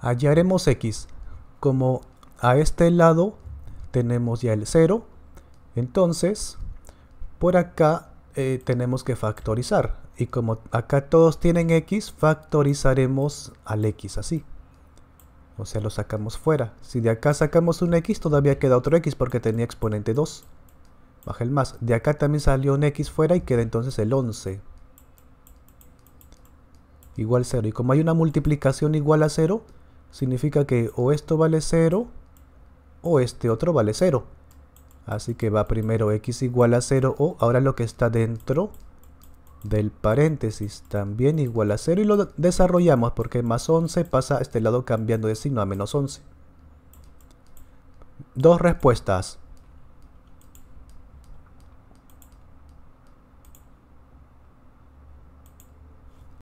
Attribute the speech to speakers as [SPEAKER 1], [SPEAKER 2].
[SPEAKER 1] hallaremos x. Como a este lado tenemos ya el 0, entonces por acá eh, tenemos que factorizar. Y como acá todos tienen x, factorizaremos al x así. O sea, lo sacamos fuera. Si de acá sacamos un x, todavía queda otro x porque tenía exponente 2. Baja el más. De acá también salió un x fuera y queda entonces el 11. Igual 0. Y como hay una multiplicación igual a 0, significa que o esto vale 0 o este otro vale 0. Así que va primero x igual a 0 o ahora lo que está dentro del paréntesis también igual a 0 y lo desarrollamos porque más 11 pasa a este lado cambiando de signo a menos 11. Dos respuestas.